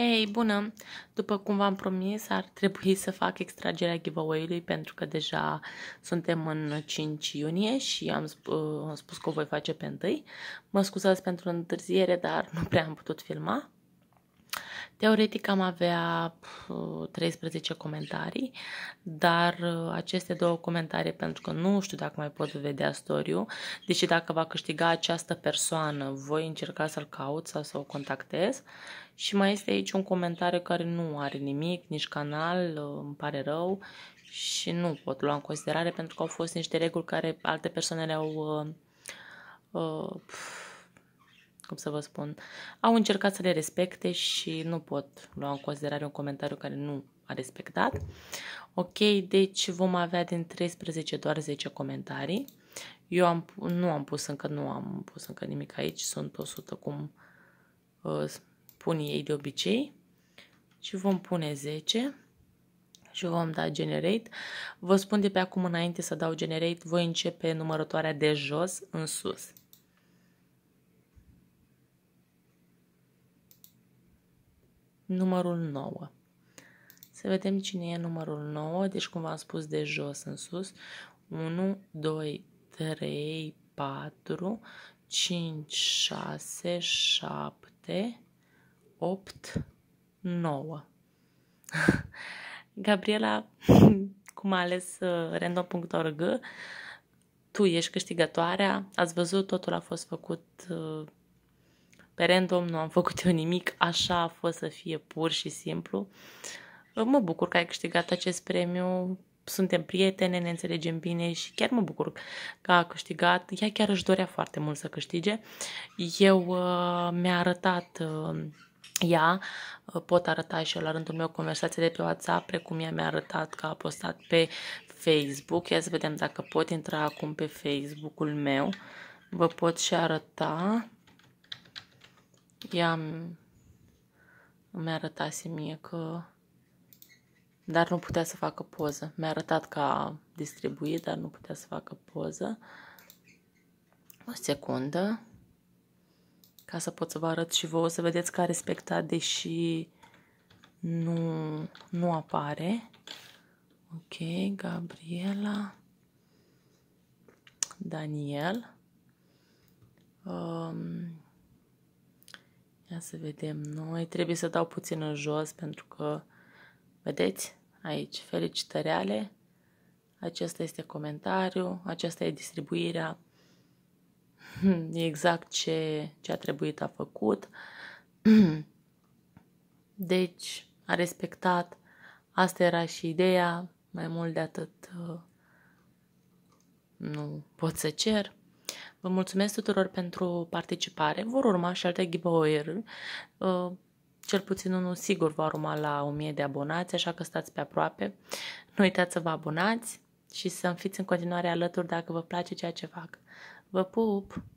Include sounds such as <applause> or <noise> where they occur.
Ei, bună! După cum v-am promis, ar trebui să fac extragerea giveaway-ului pentru că deja suntem în 5 iunie și uh, am, spus că o voi face pe întâi. Mă scuzați pentru întârziere, dar nu prea am putut filma. Teoretic am avea 13 comentarii, dar uh, aceste două comentarii, pentru că nu știu dacă mai pot vedea storiu, deși dacă va câștiga această persoană, voi încerca să-l caut sau să o contactez. Și mai este aici un comentariu care nu are nimic, nici canal, uh, îmi pare rău și nu pot lua în considerare pentru că au fost niște reguli care alte persoane le-au... Uh, uh, cum să vă spun, au încercat să le respecte și nu pot lua în considerare un comentariu care nu a respectat. Ok, deci vom avea din 13 doar 10 comentarii. Eu am, nu am pus încă, nu am pus încă nimic aici, sunt 100 cum uh, pun ei de obicei. Și vom pune 10 și vom da generate. Vă spun de pe acum înainte să dau generate, voi începe numărătoarea de jos în sus. numărul 9. Să vedem cine e numărul 9, deci cum v-am spus de jos în sus. 1, 2, 3, 4, 5, 6, 7, 8, 9. Gabriela, <laughs> cum a ales uh, random.org, tu ești câștigătoarea, ați văzut, totul a fost făcut uh, pe random, nu am făcut eu nimic, așa a fost să fie pur și simplu. Mă bucur că ai câștigat acest premiu, suntem prietene, ne înțelegem bine și chiar mă bucur că a câștigat. Ea chiar își dorea foarte mult să câștige. Eu uh, mi-a arătat uh, ea, pot arăta și eu la rândul meu conversații de pe WhatsApp, precum ea mi-a arătat că a postat pe Facebook. Ia să vedem dacă pot intra acum pe Facebook-ul meu. Vă pot și arăta ea îmi arătase mie că... Dar nu putea să facă poză. Mi-a arătat că a distribuit, dar nu putea să facă poză. O secundă. Ca să pot să vă arăt și vouă, să vedeți că a respectat, deși nu, nu apare. Ok, Gabriela, Daniel. Uh, să vedem noi. Trebuie să dau puțin în jos pentru că, vedeți, aici, felicitări ale. Acesta este comentariu, aceasta e distribuirea. Hmm, exact ce, ce a trebuit a făcut. Hmm. Deci, a respectat. Asta era și ideea. Mai mult de atât uh, nu pot să cer. Vă mulțumesc tuturor pentru participare. Vor urma și alte giveaway-uri. Uh, cel puțin unul sigur va urma la 1000 de abonați, așa că stați pe aproape. Nu uitați să vă abonați și să fiți în continuare alături dacă vă place ceea ce fac. Vă pup!